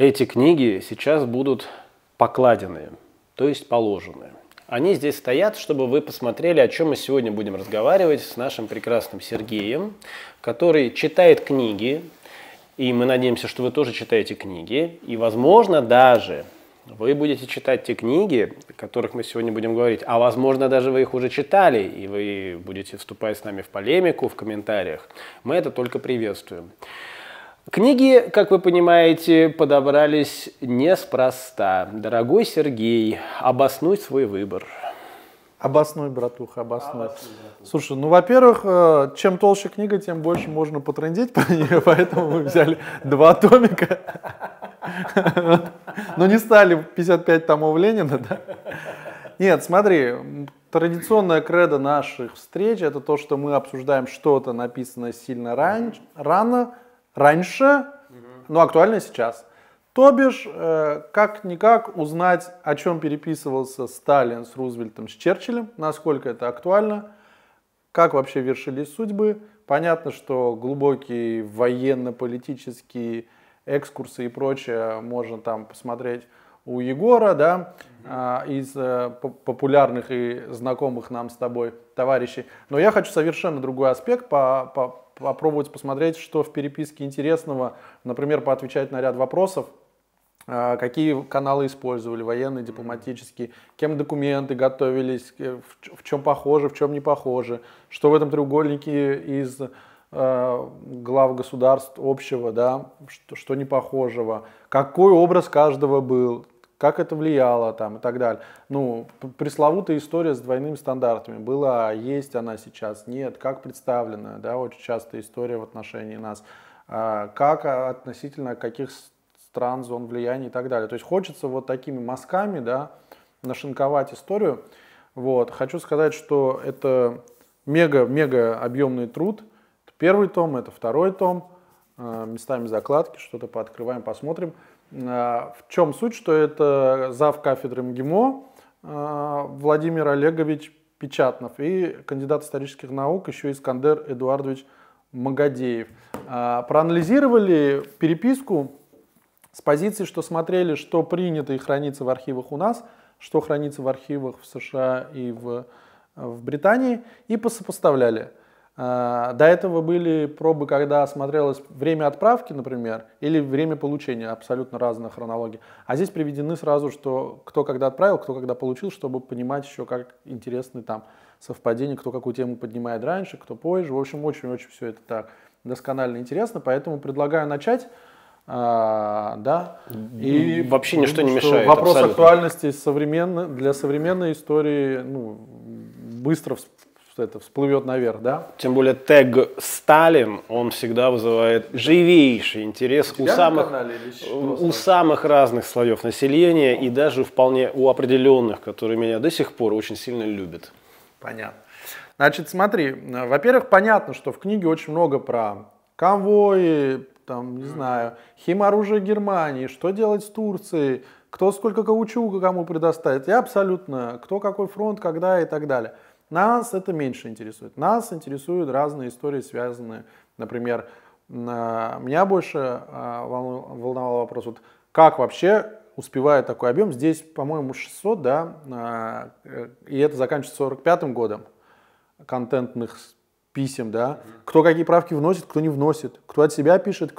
Эти книги сейчас будут покладены, то есть положены. Они здесь стоят, чтобы вы посмотрели, о чем мы сегодня будем разговаривать с нашим прекрасным Сергеем, который читает книги, и мы надеемся, что вы тоже читаете книги, и, возможно, даже вы будете читать те книги, о которых мы сегодня будем говорить, а возможно даже вы их уже читали, и вы будете вступать с нами в полемику в комментариях. Мы это только приветствуем. Книги, как вы понимаете, подобрались неспроста. Дорогой Сергей, обоснуй свой выбор. Обоснуй, братуха, обоснуй. обоснуй Слушай, ну, во-первых, э, чем толще книга, тем больше можно потрендить по ней, поэтому мы взяли два томика. Но ну, не стали 55 томов Ленина, да? Нет, смотри, традиционная кредо наших встреч – это то, что мы обсуждаем что-то, написанное сильно рано, раньше, но актуально сейчас. То бишь, э, как-никак узнать, о чем переписывался Сталин с Рузвельтом, с Черчиллем, насколько это актуально, как вообще вершились судьбы. Понятно, что глубокие военно-политические экскурсы и прочее можно там посмотреть у Егора, да, а, из э, популярных и знакомых нам с тобой товарищей. Но я хочу совершенно другой аспект по, по, попробовать посмотреть, что в переписке интересного, например, поотвечать на ряд вопросов, а, какие каналы использовали, военные, дипломатические, кем документы готовились, э, в чем похоже, в чем не похоже, что в этом треугольнике из э, глав государств общего, да, что, что не похожего, какой образ каждого был, как это влияло там и так далее. Ну, пресловутая история с двойными стандартами была, есть она сейчас, нет, как представлена, да, очень частая история в отношении нас, а, как относительно каких стран, зон влияния и так далее. То есть хочется вот такими мазками, да, нашинковать историю. Вот, хочу сказать, что это мега-мега объемный труд. Это первый том, это второй том, а, местами закладки, что-то пооткрываем, посмотрим. Э, в чем суть, что это зав кафедры МГИМО э, Владимир Олегович Печатнов и кандидат исторических наук еще Искандер Эдуардович Магадеев. Э, проанализировали переписку с позиции, что смотрели, что принято и хранится в архивах у нас, что хранится в архивах в США и в, в Британии, и посопоставляли – а, до этого были пробы, когда смотрелось время отправки, например, или время получения, абсолютно разная хронология. А здесь приведены сразу, что кто когда отправил, кто когда получил, чтобы понимать еще, как интересны там совпадения, кто какую тему поднимает раньше, кто позже. В общем, очень-очень все это так досконально интересно, поэтому предлагаю начать. А, да. И вообще ничто что, не мешает. Вопрос абсолютно. актуальности современно для современной истории ну, быстро что это всплывет наверх, да? Тем более тег Сталин, он всегда вызывает живейший интерес у, у самых, у самых разных слоев населения и даже вполне у определенных, которые меня до сих пор очень сильно любят. Понятно. Значит, смотри, во-первых, понятно, что в книге очень много про конвои, там, не знаю, химоружие Германии, что делать с Турцией, кто сколько каучука кому предоставит. Я абсолютно, кто какой фронт, когда и так далее. Нас это меньше интересует. Нас интересуют разные истории, связанные, например, меня больше э, волновал вопрос, вот как вообще успевает такой объем? Здесь, по-моему, 600, да, э, и это заканчивается 45 годом контентных писем, да, кто какие правки вносит, кто не вносит, кто от себя пишет,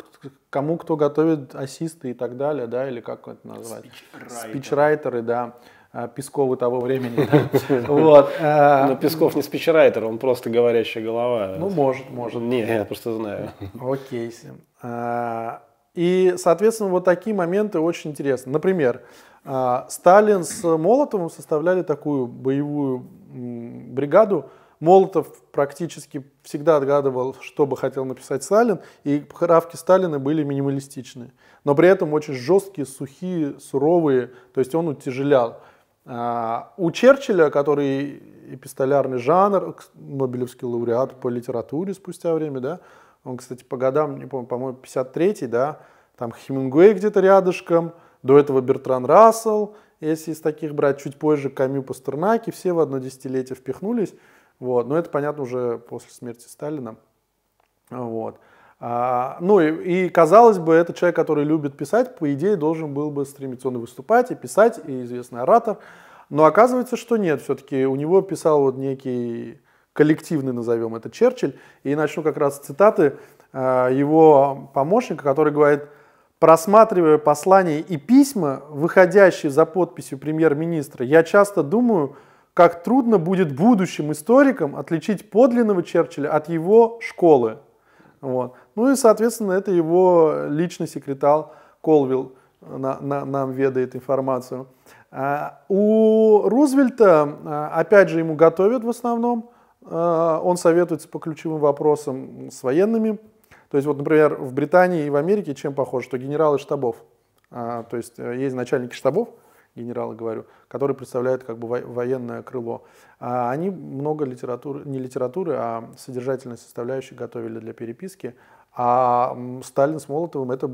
кому кто готовит ассисты и так далее, да, или как это назвать? Спичрайтеры. Спичрайтеры, да. Э, Пескову того времени. Э, Но Песков не спичрайтер, он просто говорящая голова. Ну, может, может. Не, я просто знаю. Окей. Э, и, соответственно, вот такие моменты очень интересны. Например, Сталин с Молотовым составляли такую боевую бригаду. Молотов практически всегда отгадывал, что бы хотел написать Сталин, и правки Сталина были минималистичны. Но при этом очень жесткие, сухие, суровые, то есть он утяжелял. А, у Черчилля, который эпистолярный жанр, Нобелевский лауреат по литературе спустя время, да, он, кстати, по годам, не помню, по-моему, 53-й, да, там Хемингуэй где-то рядышком, до этого Бертран Рассел, если из таких брать, чуть позже Камю Пастернаки, все в одно десятилетие впихнулись, вот, но это, понятно, уже после смерти Сталина, вот. А, ну и, и казалось бы, этот человек, который любит писать, по идее должен был бы стремиться он и выступать, и писать, и известный оратор. Но оказывается, что нет, все-таки у него писал вот некий коллективный, назовем это, Черчилль. И начну как раз с цитаты э, его помощника, который говорит, просматривая послания и письма, выходящие за подписью премьер-министра, я часто думаю, как трудно будет будущим историкам отличить подлинного Черчилля от его школы. Вот. Ну и, соответственно, это его личный секретал Колвилл э, на, на, нам ведает информацию. А, у Рузвельта, э, опять же, ему готовят в основном, а, он советуется по ключевым вопросам с военными. То есть, вот, например, в Британии и в Америке чем похоже, что генералы штабов, а, то есть есть начальники штабов, генералы говорю, которые представляют как бы военное крыло. А они много литературы, не литературы, а содержательной составляющей готовили для переписки. А Сталин с Молотовым, это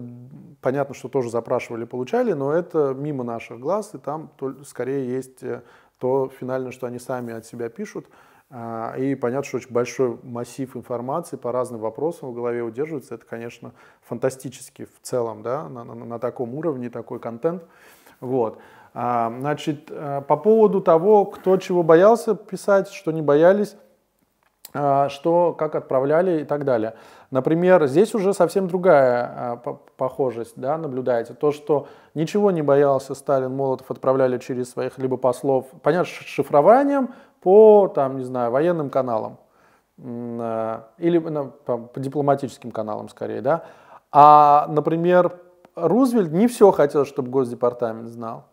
понятно, что тоже запрашивали, получали, но это мимо наших глаз, и там скорее есть э, то финальное, что они сами от себя пишут. А, и понятно, что очень большой массив информации по разным вопросам в голове удерживается. Это, конечно, фантастически в целом, да, на, на, на таком уровне такой контент. Вот. А, значит, э, по поводу того, кто чего боялся писать, что не боялись, а, что, как отправляли и так далее. Например, здесь уже совсем другая а, похожесть да, наблюдается. То, что ничего не боялся Сталин, Молотов отправляли через своих либо послов, понятно, шифрованием по, там, не знаю, военным каналам э, или там, ну, по дипломатическим каналам скорее, да. А, например, Рузвельт не все хотел, чтобы Госдепартамент знал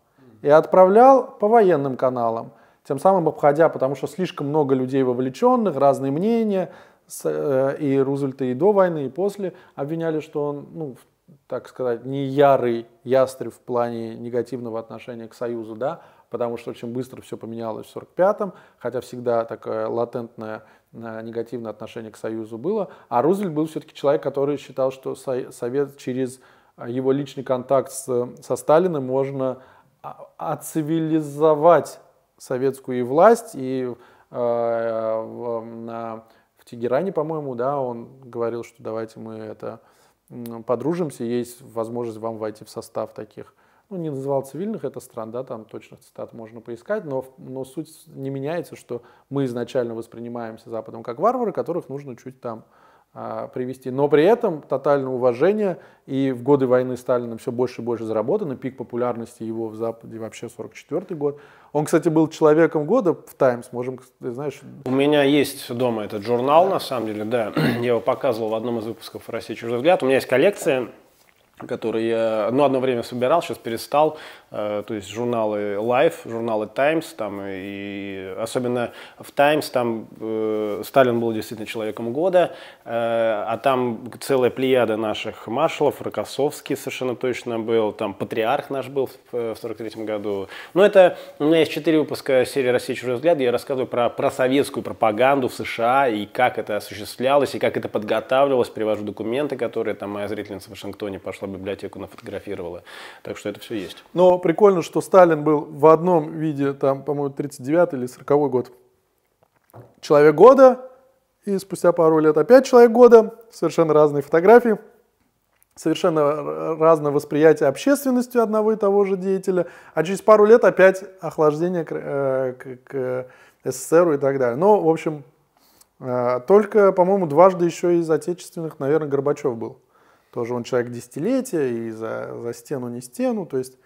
и отправлял по военным каналам, тем самым обходя, потому что слишком много людей вовлеченных, разные мнения, э, и Рузвельта и до войны, и после обвиняли, что он, ну, так сказать, не ярый ястреб в плане негативного отношения к Союзу, да, потому что очень быстро все поменялось в 1945-м, хотя всегда такое латентное э, негативное отношение к Союзу было. А Рузвельт был все-таки человек, который считал, что Совет через его личный контакт с, со Сталиным можно оцивилизовать а, а советскую власть. И э, в, в Тегеране, по-моему, да, он говорил, что давайте мы это подружимся, есть возможность вам войти в состав таких ну, не называл цивильных это стран, да, там точных цитат можно поискать, но, но суть не меняется, что мы изначально воспринимаемся Западом как варвары, которых нужно чуть там а, привести. Но при этом тотальное уважение, и в годы войны Сталином все больше и больше заработано, пик популярности его в Западе вообще 44 год. Он, кстати, был человеком года в «Таймс», можем, ты знаешь... У меня есть дома этот журнал, да. на самом деле, да, я его показывал в одном из выпусков «Россия. Чужой взгляд». У меня есть коллекция который я ну, одно время собирал, сейчас перестал. Э, то есть журналы Life, журналы Times, там, и особенно в Times там э, Сталин был действительно человеком года, э, а там целая плеяда наших маршалов, Рокоссовский совершенно точно был, там Патриарх наш был в 43 э, году. Но ну, это, у меня есть четыре выпуска серии «Россия. Чужой взгляд», я рассказываю про, про советскую пропаганду в США и как это осуществлялось, и как это подготавливалось, привожу документы, которые там моя зрительница в Вашингтоне пошла пошла в библиотеку, нафотографировала. Так что это все есть. Но прикольно, что Сталин был в одном виде, там, по-моему, 39 или 40 год, человек года, и спустя пару лет опять человек года, совершенно разные фотографии, совершенно разное восприятие общественностью одного и того же деятеля, а через пару лет опять охлаждение к, э, к, к СССРу и так далее. Но, в общем, э, только, по-моему, дважды еще из отечественных, наверное, Горбачев был. Тоже он человек десятилетия, и за, за стену не стену, то есть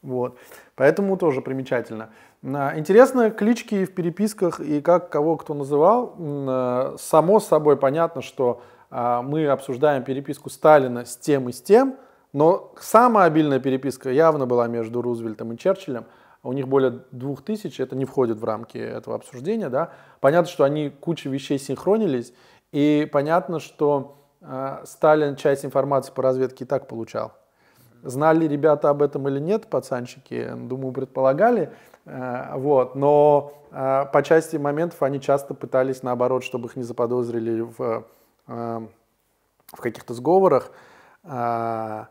вот. Поэтому тоже примечательно. Интересно клички в переписках и как кого кто называл. Э, само собой понятно, что а, мы обсуждаем переписку Сталина с тем и с тем, но самая обильная переписка явно была между Рузвельтом и Черчиллем. У них более двух тысяч, это не входит в рамки этого обсуждения. Да? Понятно, что они куча вещей синхронились, и понятно, что а, Сталин часть информации по разведке и так получал. Знали ребята об этом или нет, пацанчики, думаю, предполагали. Э, вот. Но э, по части моментов они часто пытались, наоборот, чтобы их не заподозрили в, э, в каких-то сговорах, а,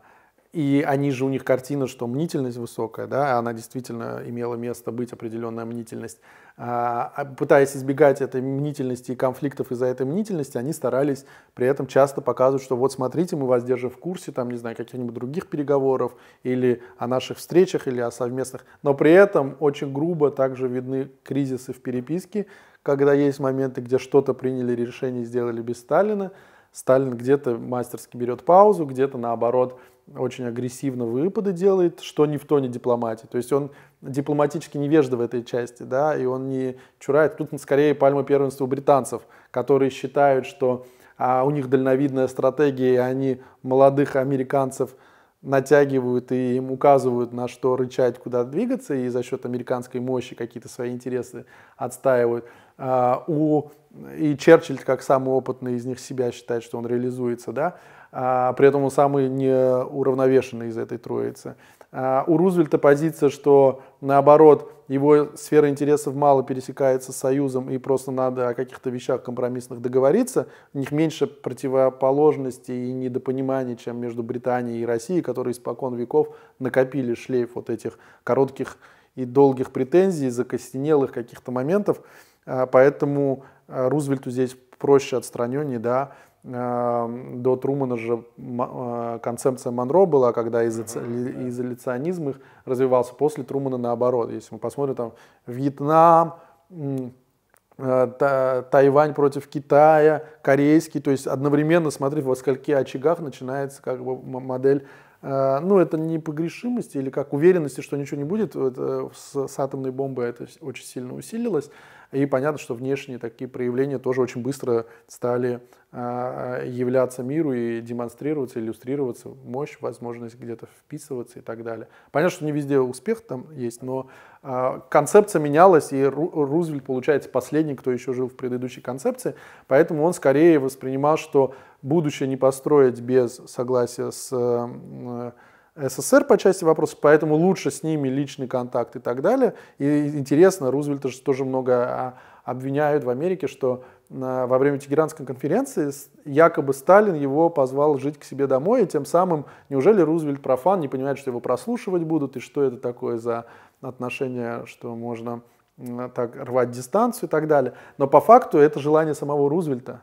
и они же, у них картина, что мнительность высокая, да, а она действительно имела место быть, определенная мнительность. А, а, пытаясь избегать этой мнительности и конфликтов из-за этой мнительности, они старались при этом часто показывать, что вот смотрите, мы вас держим в курсе, там, не знаю, каких-нибудь других переговоров или о наших встречах или о совместных. Но при этом очень грубо также видны кризисы в переписке, когда есть моменты, где что-то приняли решение сделали без Сталина. Сталин где-то мастерски берет паузу, где-то наоборот очень агрессивно выпады делает, что не в тоне дипломатии. То есть он дипломатически невежда в этой части, да, и он не чурает. Тут скорее пальма первенства у британцев, которые считают, что а у них дальновидная стратегия, и они молодых американцев натягивают и им указывают, на что рычать, куда двигаться, и за счет американской мощи какие-то свои интересы отстаивают. А, у, и Черчилль, как самый опытный из них себя считает, что он реализуется, да, а, при этом он самый неуравновешенный из этой троицы. А, у Рузвельта позиция, что наоборот, его сфера интересов мало пересекается с Союзом, и просто надо о каких-то вещах компромиссных договориться. У них меньше противоположности и недопонимания, чем между Британией и Россией, которые испокон веков накопили шлейф вот этих коротких и долгих претензий, закостенелых каких-то моментов. А, поэтому Рузвельту здесь проще, отстраненнее, да, Эм, до Трумана же э, концепция Монро была, когда изоляционизм их развивался, после Трумана наоборот. Если мы посмотрим, там, Вьетнам, э, Тайвань против Китая, корейский, то есть одновременно, смотри, во скольки очагах начинается как бы модель э, ну, это не непогрешимость или как уверенности, что ничего не будет, это, с, с атомной бомбой это очень сильно усилилось. И понятно, что внешние такие проявления тоже очень быстро стали а, а, являться миру и демонстрироваться, иллюстрироваться, мощь, возможность где-то вписываться и так далее. Понятно, что не везде успех там есть, но а, концепция менялась, и Рузвельт, получается, последний, кто еще жил в предыдущей концепции, поэтому он скорее воспринимал, что будущее не построить без согласия с э, э, СССР по части вопросов, поэтому лучше с ними личный контакт и так далее. И интересно, Рузвельта же тоже много обвиняют в Америке, что во время Тегеранской конференции якобы Сталин его позвал жить к себе домой, и тем самым, неужели Рузвельт профан, не понимает, что его прослушивать будут, и что это такое за отношение, что можно так рвать дистанцию и так далее. Но по факту это желание самого Рузвельта.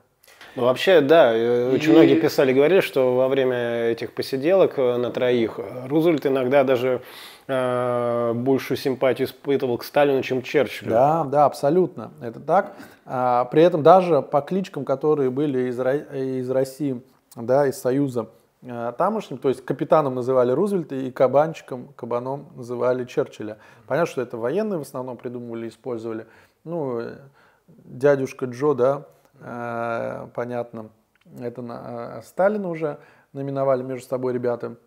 Ну, вообще, да, э, очень и... многие писали, говорили, что во время этих посиделок э, на троих э, Рузвельт иногда даже Э, большую симпатию испытывал к Сталину, чем Черчиллю. Да, да, абсолютно. Это так. А, при этом даже по кличкам, которые были из, России, да, из Союза э, тамошним, то есть капитаном называли Рузвельта и кабанчиком, кабаном называли Черчилля. Понятно, что это военные в основном придумывали, использовали. Ну, э, дядюшка Джо, да, понятно, это на, Сталина уже номиновали между собой ребята.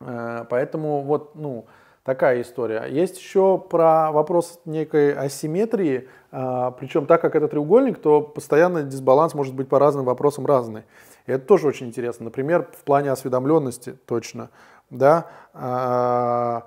Э, поэтому вот, ну, такая история. Есть еще про вопрос некой асимметрии, э, причем так как это треугольник, то постоянно дисбаланс может быть по разным вопросам разный. И это тоже очень интересно. Например, в плане осведомленности точно, да, э,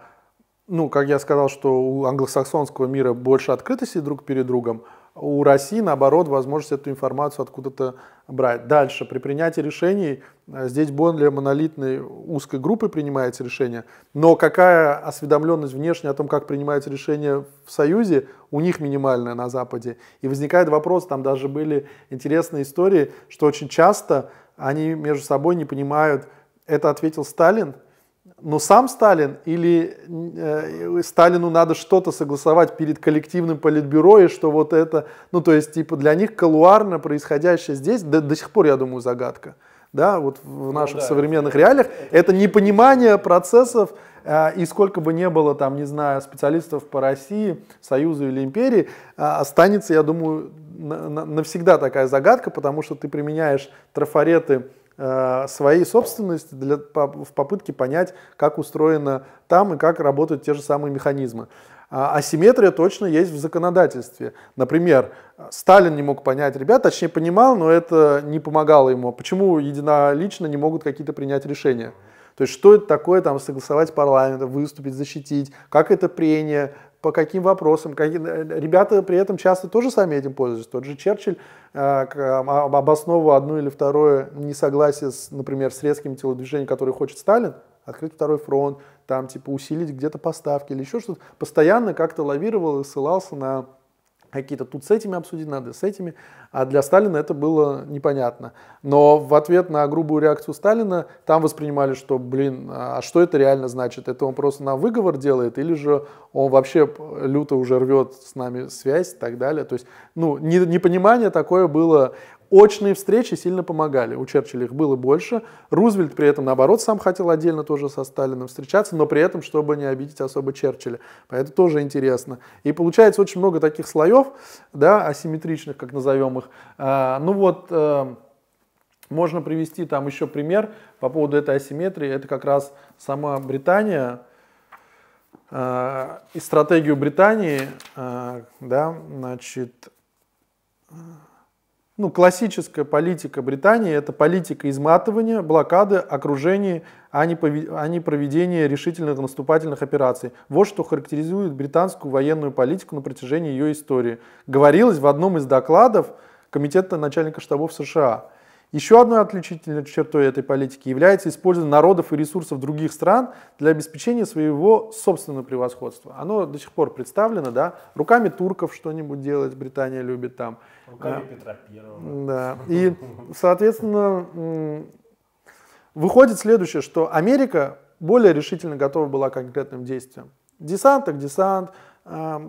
ну, как я сказал, что у англосаксонского мира больше открытости друг перед другом, у России, наоборот, возможность эту информацию откуда-то брать. Дальше, при принятии решений, э, здесь более монолитной узкой группы принимается решение, но какая осведомленность внешняя о том, как принимаются решения в Союзе, у них минимальная на Западе. И возникает вопрос, там даже были интересные истории, что очень часто они между собой не понимают, это ответил Сталин – но сам Сталин или э, Сталину надо что-то согласовать перед коллективным политбюро и что вот это, ну то есть типа для них колуарно происходящее здесь до, до сих пор, я думаю, загадка, да, вот в ну наших ну, да, современных это, реалиях это непонимание процессов э, и сколько бы не было там, не знаю, специалистов по России, Союзу или империи, э, останется, я думаю, на, на, навсегда такая загадка, потому что ты применяешь трафареты Э, своей собственности для, по, в попытке понять, как устроено там и как работают те же самые механизмы. А, асимметрия точно есть в законодательстве. Например, Сталин не мог понять ребят, точнее понимал, но это не помогало ему. Почему единолично не могут какие-то принять решения? То есть что это такое, там, согласовать парламент, выступить, защитить, как это прение, по каким вопросам. Какие... Э, э, ребята при этом часто тоже сами этим пользуются. Тот же Черчилль э, обосновывал одну или второе несогласие, с, например, с резким телодвижением, которое хочет Сталин, открыть второй фронт, там типа усилить где-то поставки или еще что-то, постоянно как-то лавировал и ссылался на какие-то тут с этими обсудить надо, с этими. А для Сталина это было непонятно. Но в ответ на грубую реакцию Сталина там воспринимали, что, блин, а что это реально значит? Это он просто нам выговор делает или же он вообще люто уже рвет с нами связь и так далее. То есть, ну, не, непонимание такое было Очные встречи сильно помогали. У Черчилля их было больше. Рузвельт при этом, наоборот, сам хотел отдельно тоже со Сталиным встречаться, но при этом, чтобы не обидеть особо Черчилля. Поэтому тоже интересно. И получается очень много таких слоев, да, асимметричных, как назовем их. А, ну вот, а, можно привести там еще пример по поводу этой асимметрии. Это как раз сама Британия, э, и стратегию Британии, э, да, значит, ну, классическая политика Британии – это политика изматывания, блокады, окружения, а не, а проведения решительных наступательных операций. Вот что характеризует британскую военную политику на протяжении ее истории. Говорилось в одном из докладов Комитета начальника штабов США – еще одной отличительной чертой этой политики является использование народов и ресурсов других стран для обеспечения своего собственного превосходства. Оно до сих пор представлено, да, руками турков что-нибудь делать Британия любит там. Руками а, Петра Первого. Да, и, соответственно, выходит следующее, что Америка более решительно готова была к конкретным действиям. Десант так десант,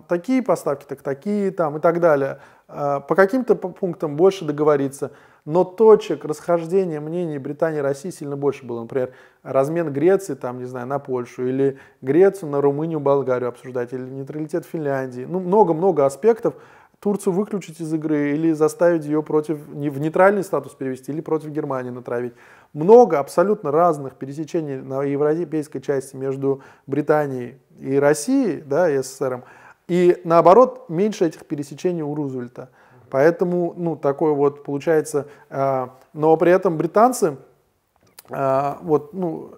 такие поставки, так такие там и так далее. А, по каким-то пунктам больше договориться. Но точек расхождения мнений Британии и России сильно больше было. Например, размен Греции там, не знаю, на Польшу, или Грецию на Румынию, Болгарию обсуждать, или нейтралитет Финляндии. Ну, много-много аспектов, Турцию выключить из игры или заставить ее против, не в нейтральный статус перевести или против Германии натравить. Много абсолютно разных пересечений на европейской части между Британией и Россией, да, и СССР. И наоборот, меньше этих пересечений у Рузвельта. Поэтому, ну, такое вот получается. Э, но при этом британцы, э, вот, ну,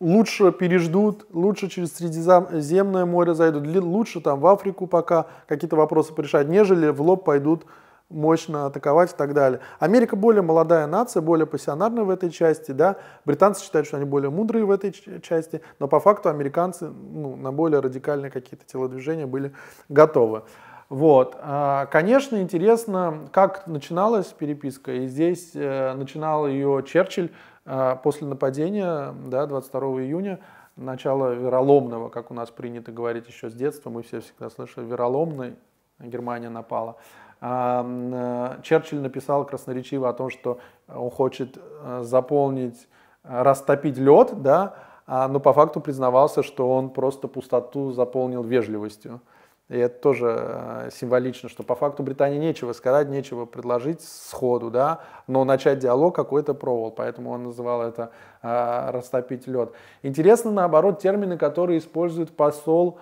лучше переждут, лучше через Средиземное море зайдут, лучше там в Африку пока какие-то вопросы порешать, нежели в лоб пойдут мощно атаковать и так далее. Америка более молодая нация, более пассионарная в этой части, да, британцы считают, что они более мудрые в этой части, но по факту американцы ну, на более радикальные какие-то телодвижения были готовы. Вот. А, конечно, интересно, как начиналась переписка, и здесь э, начинал ее Черчилль, а после нападения да, 22 июня начало вероломного, как у нас принято говорить еще с детства, мы все всегда слышали, вероломный, Германия напала. А, э, Черчилль написал красноречиво о том, что он хочет э, заполнить, э, растопить лед, да, а, но по факту признавался, что он просто пустоту заполнил вежливостью. И это тоже э, символично, что по факту Британии нечего сказать, нечего предложить сходу, да, но начать диалог какой-то провол, поэтому он называл это э, «растопить лед». Интересно, наоборот, термины, которые использует посол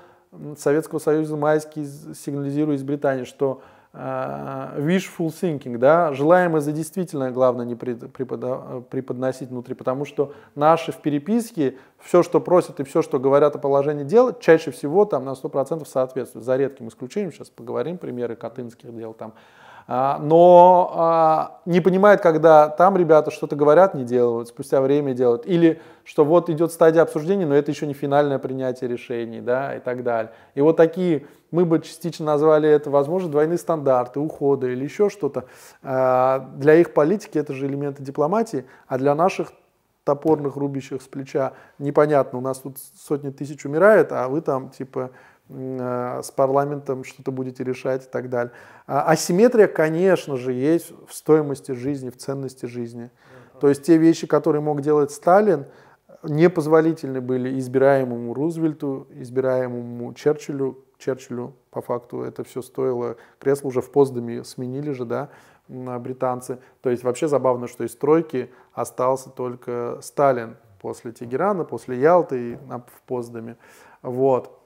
Советского Союза Майский, сигнализируя из Британии, что э, Э, wishful thinking, да, желаемое за действительное главное не преподносить внутри, потому что наши в переписке все, что просят и все, что говорят о положении дел, чаще всего там на 100% соответствует, за редким исключением, сейчас поговорим примеры Катынских дел там, а, но а, не понимает, когда там ребята что-то говорят, не делают, спустя время делают, или что вот идет стадия обсуждения, но это еще не финальное принятие решений, да, и так далее. И вот такие мы бы частично назвали это, возможно, двойные стандарты, ухода или еще что-то. А, для их политики это же элементы дипломатии, а для наших топорных, рубящих с плеча непонятно, у нас тут сотни тысяч умирает, а вы там типа э, с парламентом что-то будете решать и так далее. А, асимметрия, конечно же, есть в стоимости жизни, в ценности жизни. То есть те вещи, которые мог делать Сталин, непозволительны были избираемому Рузвельту, избираемому Черчиллю, Черчиллю по факту это все стоило. Кресло уже в Поздаме сменили же, да, а, британцы. То есть вообще забавно, что из тройки остался только Сталин после Тегерана, после Ялты и в Поздаме. Вот.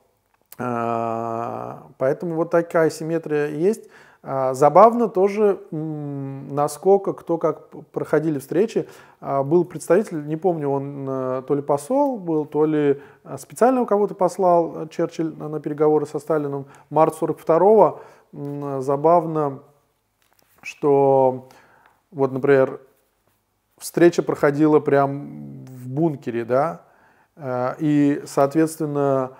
А, поэтому вот такая симметрия есть. А, забавно тоже, насколько кто как проходили встречи. А, был представитель, не помню, он э, то ли посол был, то ли э, специально у кого-то послал э, Черчилль на переговоры со Сталином. Март 42-го. Забавно, что вот, например, встреча проходила прям в бункере, да, и, соответственно,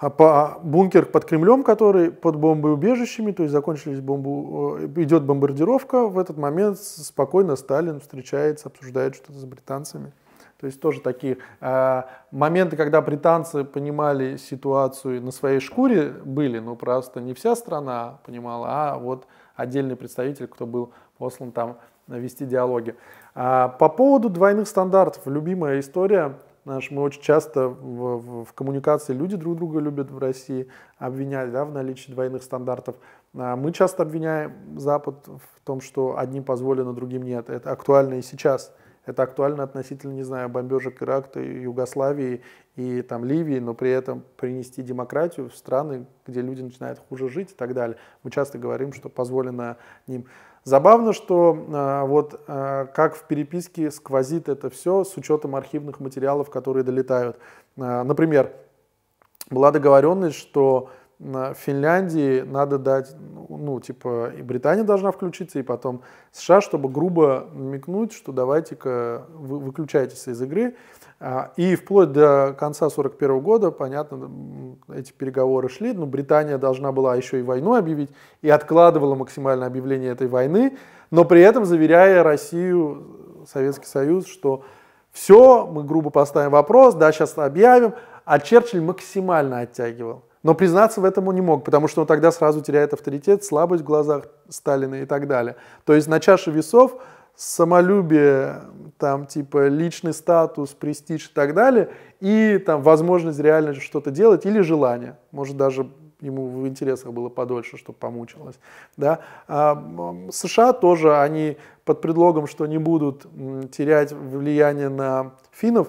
а по а бункер под Кремлем, который под бомбоубежищами, то есть закончились бомбу, э, идет бомбардировка, в этот момент спокойно Сталин встречается, обсуждает что-то с британцами. То есть тоже такие э, моменты, когда британцы понимали ситуацию на своей шкуре, были, но просто не вся страна понимала, а вот отдельный представитель, кто был послан там вести диалоги. А, по поводу двойных стандартов, любимая история – наш. Мы очень часто в, в, в коммуникации люди друг друга любят в России обвинять да, в наличии двойных стандартов. А мы часто обвиняем Запад в том, что одним позволено, другим нет. Это актуально и сейчас. Это актуально относительно, не знаю, бомбежек Иракта, Югославии и там Ливии, но при этом принести демократию в страны, где люди начинают хуже жить и так далее. Мы часто говорим, что позволено ним. Забавно, что э, вот э, как в переписке сквозит это все с учетом архивных материалов, которые долетают. Э, например, была договоренность, что э, в Финляндии надо дать, ну, типа, и Британия должна включиться, и потом США, чтобы грубо намекнуть, что давайте-ка вы выключайтесь из игры. А, и вплоть до конца 1941 года, понятно, эти переговоры шли, но Британия должна была еще и войну объявить и откладывала максимально объявление этой войны, но при этом заверяя Россию, Советский Союз, что все, мы грубо поставим вопрос, да, сейчас объявим, а Черчилль максимально оттягивал. Но признаться в этом он не мог, потому что он тогда сразу теряет авторитет, слабость в глазах Сталина и так далее. То есть на чаше весов самолюбие, там, типа, личный статус, престиж и так далее, и там возможность реально что-то делать или желание. Может, даже ему в интересах было подольше, чтобы помучилось. Да? А США тоже, они под предлогом, что не будут терять влияние на финнов,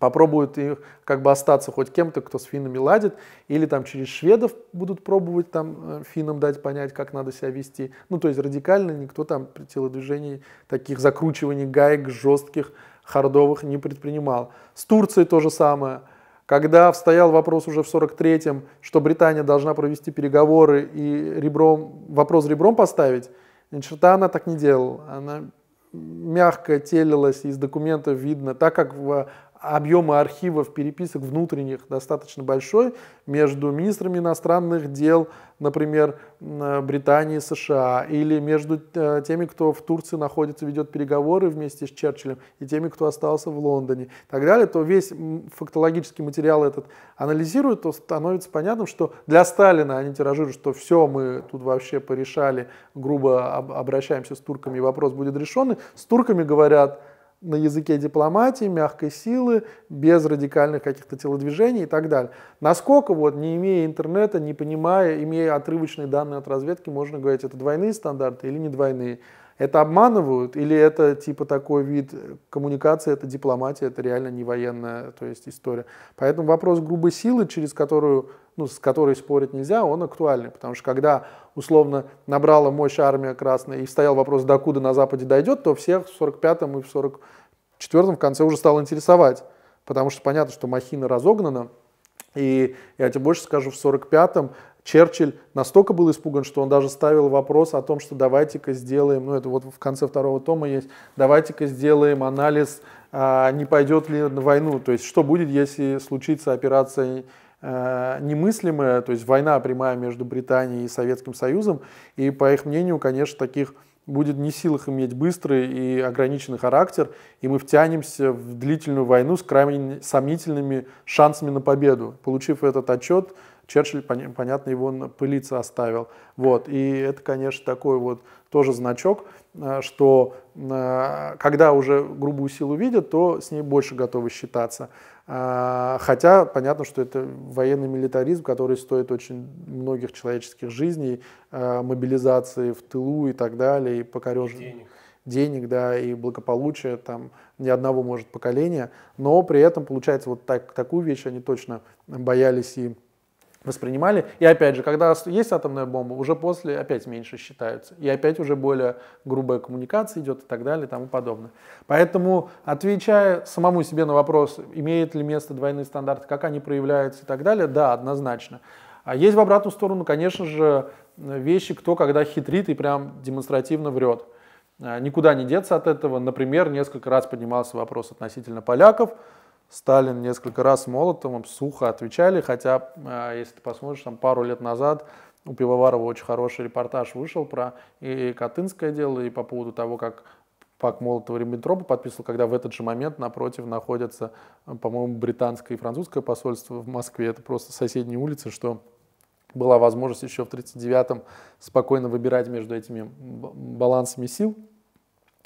попробуют их как бы остаться хоть кем-то, кто с финнами ладит, или там через шведов будут пробовать там э, финнам дать понять, как надо себя вести. Ну, то есть радикально никто там при телодвижении таких закручиваний гаек жестких, хардовых не предпринимал. С Турцией то же самое. Когда встоял вопрос уже в 43-м, что Британия должна провести переговоры и ребром, вопрос ребром поставить, ни черта она так не делала. Она мягко телилась, из документов видно, так как в объемы архивов переписок внутренних достаточно большой между министрами иностранных дел, например, э, Британии США, или между э, теми, кто в Турции находится, ведет переговоры вместе с Черчиллем, и теми, кто остался в Лондоне и так далее, то весь фактологический материал этот анализирует, то становится понятным, что для Сталина они тиражируют, что все, мы тут вообще порешали, грубо обращаемся с турками, и вопрос будет решенный. С турками говорят, на языке дипломатии, мягкой силы, без радикальных каких-то телодвижений и так далее. Насколько, вот, не имея интернета, не понимая, имея отрывочные данные от разведки, можно говорить, это двойные стандарты или не двойные. Это обманывают или это типа такой вид коммуникации, это дипломатия, это реально не военная то есть, история. Поэтому вопрос грубой силы, через которую, ну, с которой спорить нельзя, он актуальный. Потому что когда условно набрала мощь армия красная и стоял вопрос, докуда на Западе дойдет, то всех в 45-м и в 44-м в конце уже стало интересовать. Потому что понятно, что махина разогнана, и я тебе больше скажу, в 45-м Черчилль настолько был испуган, что он даже ставил вопрос о том, что давайте-ка сделаем, ну это вот в конце второго тома есть, давайте-ка сделаем анализ, а, не пойдет ли на войну, то есть что будет, если случится операция э, немыслимая, то есть война прямая между Британией и Советским Союзом, и по их мнению, конечно, таких будет не в силах иметь быстрый и ограниченный характер, и мы втянемся в длительную войну с крайне сомнительными шансами на победу. Получив этот отчет, Черчилль, понятно, его пылиться оставил. Вот. И это, конечно, такой вот тоже значок, э, что э, когда уже грубую силу видят, то с ней больше готовы считаться. Э, хотя понятно, что это военный милитаризм, который стоит очень многих человеческих жизней, мобилизации в тылу и так далее, и покореживания. Денег денег, да, и благополучия, там, ни одного, может, поколения, но при этом, получается, вот так, такую вещь они точно боялись и воспринимали. И опять же, когда есть атомная бомба, уже после опять меньше считаются. И опять уже более грубая коммуникация идет и так далее и тому подобное. Поэтому, отвечая самому себе на вопрос, имеет ли место двойные стандарты, как они проявляются и так далее, да, однозначно. А есть в обратную сторону, конечно же, вещи, кто когда хитрит и прям демонстративно врет. А никуда не деться от этого. Например, несколько раз поднимался вопрос относительно поляков – Сталин несколько раз Молотовым сухо отвечали, хотя, а, если ты посмотришь, там пару лет назад у Пивоварова очень хороший репортаж вышел про и Катынское дело, и по поводу того, как пак Молотова-Риббентропа подписывал, когда в этот же момент напротив находятся, по-моему, британское и французское посольство в Москве. Это просто соседние улицы, что была возможность еще в 1939-м спокойно выбирать между этими балансами сил.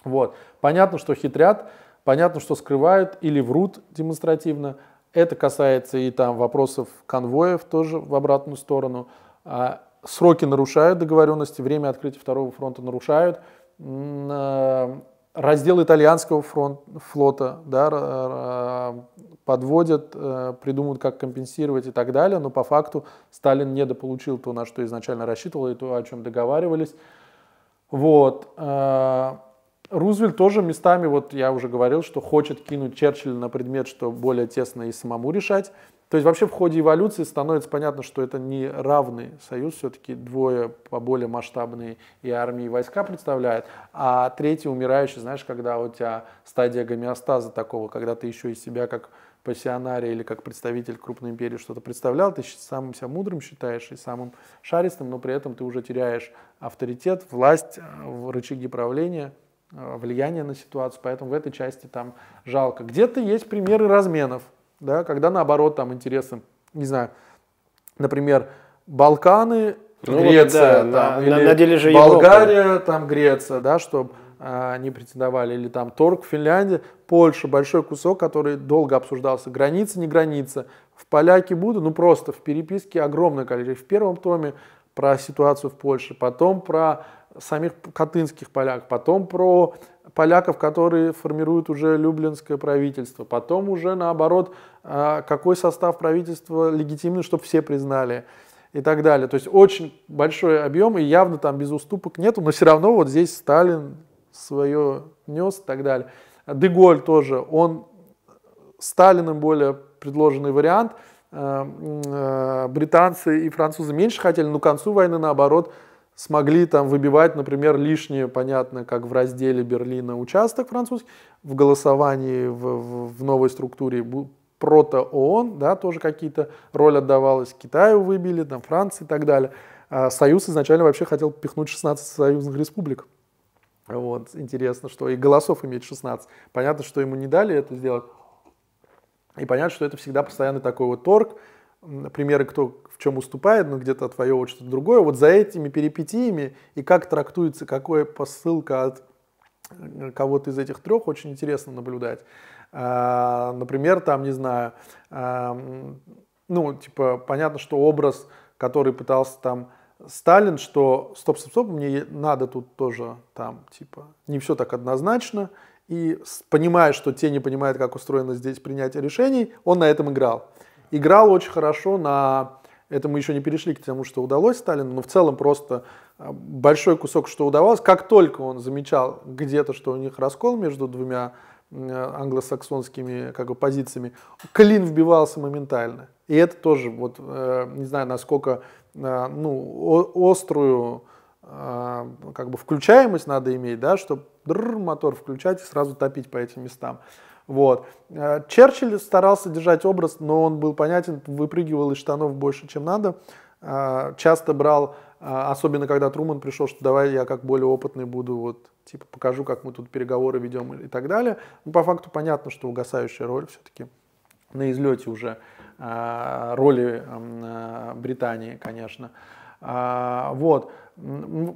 Вот. Понятно, что хитрят, Понятно, что скрывают или врут демонстративно. Это касается и там вопросов конвоев тоже в обратную сторону. А, сроки нарушают договоренности, время открытия второго фронта нарушают. А, раздел итальянского фронт, флота да, подводят, э, придумывают, как компенсировать и так далее, но по факту Сталин недополучил то, на что изначально рассчитывал, и то, о чем договаривались. Вот. Э, Рузвельт тоже местами, вот я уже говорил, что хочет кинуть Черчилля на предмет, что более тесно и самому решать. То есть вообще в ходе эволюции становится понятно, что это не равный союз, все-таки двое по более масштабные и армии, и войска представляют, а третий умирающий, знаешь, когда у тебя стадия гомеостаза такого, когда ты еще из себя как пассионарий или как представитель крупной империи что-то представлял, ты самым себя мудрым считаешь и самым шаристым, но при этом ты уже теряешь авторитет, власть, э, рычаги правления – Э, влияние на ситуацию, поэтому в этой части там жалко. Где-то есть примеры разменов, да, когда наоборот там интересы, не знаю, например, Балканы, ну, Греция, вот, да, там, на, или на деле же Болгария, Европа. там Греция, да, чтобы э, они претендовали, или там Торг, Финляндия, Польша, большой кусок, который долго обсуждался, граница, не граница, в поляки буду, ну просто в переписке огромное количество, в первом томе про ситуацию в Польше, потом про самих катынских поляков, потом про поляков, которые формируют уже люблинское правительство, потом уже наоборот, а, какой состав правительства легитимный, чтобы все признали и так далее. То есть очень большой объем, и явно там без уступок нету, но все равно вот здесь Сталин свое нес и так далее. Деголь тоже, он Сталиным более предложенный вариант, а, а, британцы и французы меньше хотели, но к концу войны наоборот – смогли там выбивать, например, лишнее, понятно, как в разделе Берлина участок французский, в голосовании в, в, в новой структуре прото-ООН, да, тоже какие-то роль отдавалась, Китаю выбили, там, Франции и так далее. А Союз изначально вообще хотел пихнуть 16 союзных республик. Вот, интересно, что и голосов иметь 16. Понятно, что ему не дали это сделать. И понятно, что это всегда постоянный такой вот торг, примеры, кто в чем уступает, но где-то отвоевывает что-то другое. Вот за этими перипетиями и как трактуется, какая посылка от э, кого-то из этих трех, очень интересно наблюдать. А, например, там, не знаю, а, ну, типа, понятно, что образ, который пытался там Сталин, что стоп-стоп-стоп, мне надо тут тоже там, типа, не все так однозначно, и понимая, что те не понимают, как устроено здесь принятие решений, он на этом играл играл очень хорошо на... Это мы еще не перешли к тому, что удалось Сталину, но в целом просто а, большой кусок, что удавалось. Как только он замечал где-то, что у них раскол между двумя англосаксонскими как бы, позициями, клин вбивался моментально. И это тоже, вот, э, не знаю, насколько э, ну, острую а, как бы включаемость надо иметь, да, чтобы мотор включать и сразу топить по этим местам. Вот. Э, Черчилль старался держать образ, но он был понятен, выпрыгивал из штанов больше, чем надо. Э, часто брал, э, особенно когда Труман пришел, что давай я как более опытный буду, вот, типа, покажу, как мы тут переговоры ведем и так далее. Но ну, по факту понятно, что угасающая роль все-таки на излете уже роли эм, Британии, конечно. А, вот.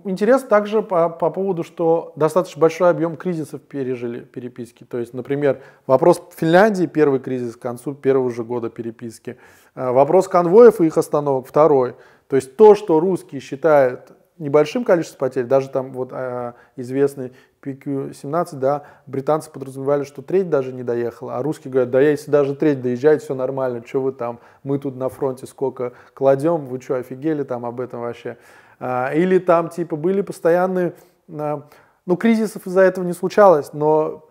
Интерес также по, по поводу, что достаточно большой объем кризисов пережили переписки. То есть, например, вопрос Финляндии, первый кризис к концу первого же года переписки. А, вопрос конвоев и их остановок, второй. То есть то, что русские считают небольшим количеством потерь, даже там вот э, известный PQ-17, да, британцы подразумевали, что треть даже не доехала, а русские говорят, да если даже треть доезжает, все нормально, что вы там, мы тут на фронте сколько кладем, вы что, офигели там об этом вообще? А, или там, типа, были постоянные, а, ну, кризисов из-за этого не случалось, но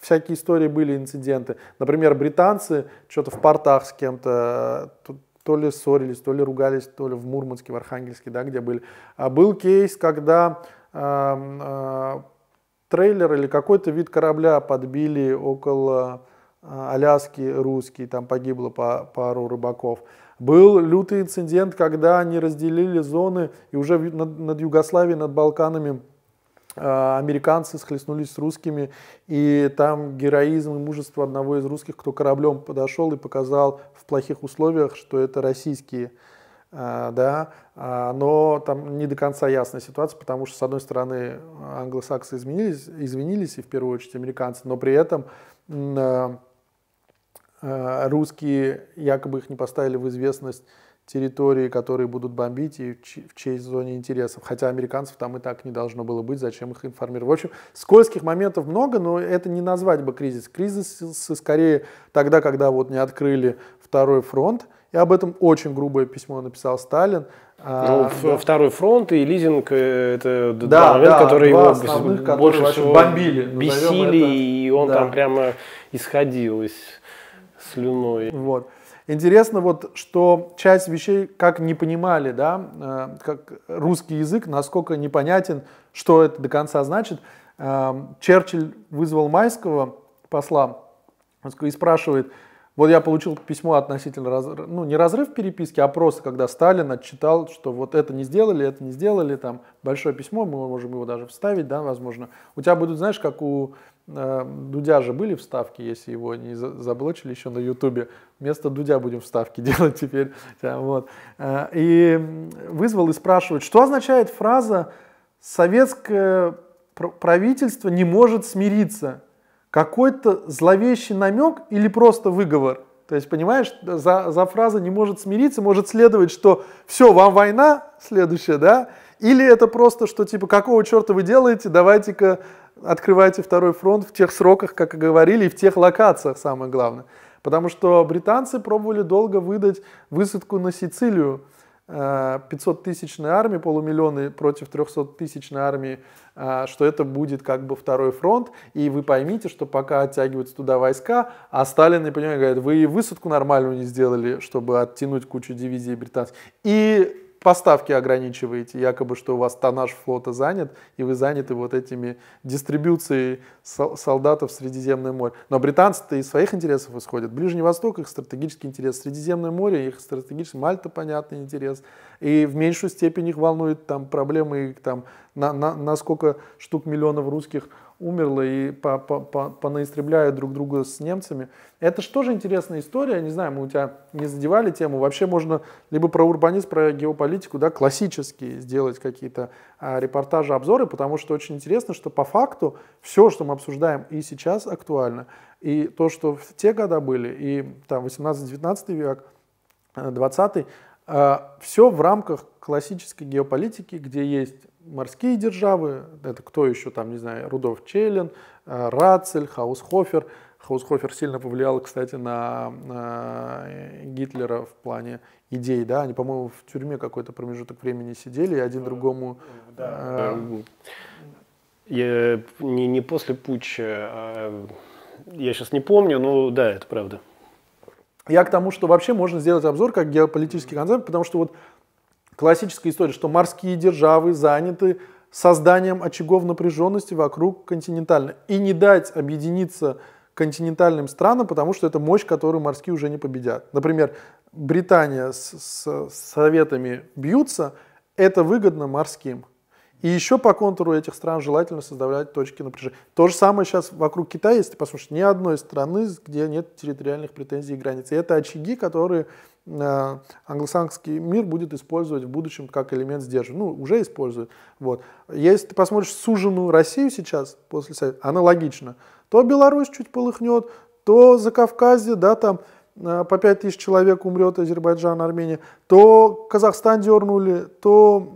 всякие истории были, инциденты. Например, британцы что-то в портах с кем-то, э, то ли ссорились, то ли ругались, то ли в Мурманске, в Архангельске, да, где были. А был кейс, когда а, трейлер или какой-то вид корабля подбили около а, Аляски русский, там погибло по, пару рыбаков. Был лютый инцидент, когда они разделили зоны, и уже над, над Югославией, над Балканами а, американцы схлестнулись с русскими, и там героизм и мужество одного из русских, кто кораблем подошел и показал в плохих условиях, что это российские а, да, а, но там не до конца ясная ситуация, потому что, с одной стороны, англосаксы изменились, извинились, и в первую очередь американцы, но при этом а, русские якобы их не поставили в известность территории, которые будут бомбить и в честь зоне интересов. Хотя американцев там и так не должно было быть, зачем их информировать. В общем, скользких моментов много, но это не назвать бы кризис. Кризис скорее тогда, когда вот не открыли второй фронт, я об этом очень грубое письмо написал Сталин. А, ну, да. второй фронт и лизинг э, это да, два момента, да, которые два его больше всего бомбили, бесили, это. и он да. там прямо исходил из слюной. Вот. Интересно вот, что часть вещей как не понимали, да, э, как русский язык, насколько непонятен, что это до конца значит. Эм, Черчилль вызвал Майского посла и спрашивает, вот я получил письмо относительно, раз, ну не разрыв переписки, а просто когда Сталин отчитал, что вот это не сделали, это не сделали, там большое письмо, мы можем его даже вставить, да, возможно. У тебя будут, знаешь, как у э, Дудя же были вставки, если его не заблочили еще на Ютубе, вместо Дудя будем вставки делать теперь. Э, вот. Э, и вызвал и спрашивает, что означает фраза «советское правительство не может смириться» какой-то зловещий намек или просто выговор. То есть, понимаешь, за, за фраза не может смириться, может следовать, что все, вам война следующая, да? Или это просто, что типа, какого черта вы делаете, давайте-ка открывайте второй фронт в тех сроках, как и говорили, и в тех локациях, самое главное. Потому что британцы пробовали долго выдать высадку на Сицилию 500-тысячной э, армии, полумиллионы против 300-тысячной армии а, что это будет как бы второй фронт, и вы поймите, что пока оттягиваются туда войска, а Сталин, я понимаю, говорит, вы высадку нормальную не сделали, чтобы оттянуть кучу дивизий британцев, и поставки ограничиваете, якобы, что у вас тоннаж флота занят, и вы заняты вот этими дистрибуцией солдатов в Средиземное море. Но британцы-то из своих интересов исходят. Ближний Восток их стратегический интерес, Средиземное море их стратегический, Мальта понятный интерес. И в меньшую степень их волнует там проблемы, там, на, на, на сколько штук миллионов русских умерло и по по по понаистребляют друг друга с немцами. Это что же интересная история, не знаю, мы у тебя не задевали тему, вообще можно либо про урбанизм, про геополитику, да, классические сделать какие-то а, репортажи, обзоры, потому что очень интересно, что по факту все, что мы обсуждаем и сейчас актуально, и то, что в те года были, и там 18-19 век, 20 э, э, все в рамках классической геополитики, где есть морские державы, это кто еще там, не знаю, Рудов Челлен, э, Рацель, Хаусхофер. Хаусхофер сильно повлиял, кстати, на, на э, Гитлера в плане идей, да, они, по-моему, в тюрьме какой-то промежуток времени сидели, и один ну, другому... Ну, да. Э... э не, не после путча, а... я сейчас не помню, но да, это правда. Я к тому, что вообще можно сделать обзор как геополитический концепт, потому что вот Классическая история, что морские державы заняты созданием очагов напряженности вокруг континентально И не дать объединиться континентальным странам, потому что это мощь, которую морские уже не победят. Например, Британия с, с советами бьются, это выгодно морским. И еще по контуру этих стран желательно создавать точки напряжения. То же самое сейчас вокруг Китая, если ты посмотришь, ни одной страны, где нет территориальных претензий и границ. И это очаги, которые Э, англосаксонский мир будет использовать в будущем как элемент сдерживания. Ну, уже использует. Вот. Если ты посмотришь суженную Россию сейчас, после Совета, аналогично, то Беларусь чуть полыхнет, то за Кавказе, да, там э, по 5 тысяч человек умрет Азербайджан, Армения, то Казахстан дернули, то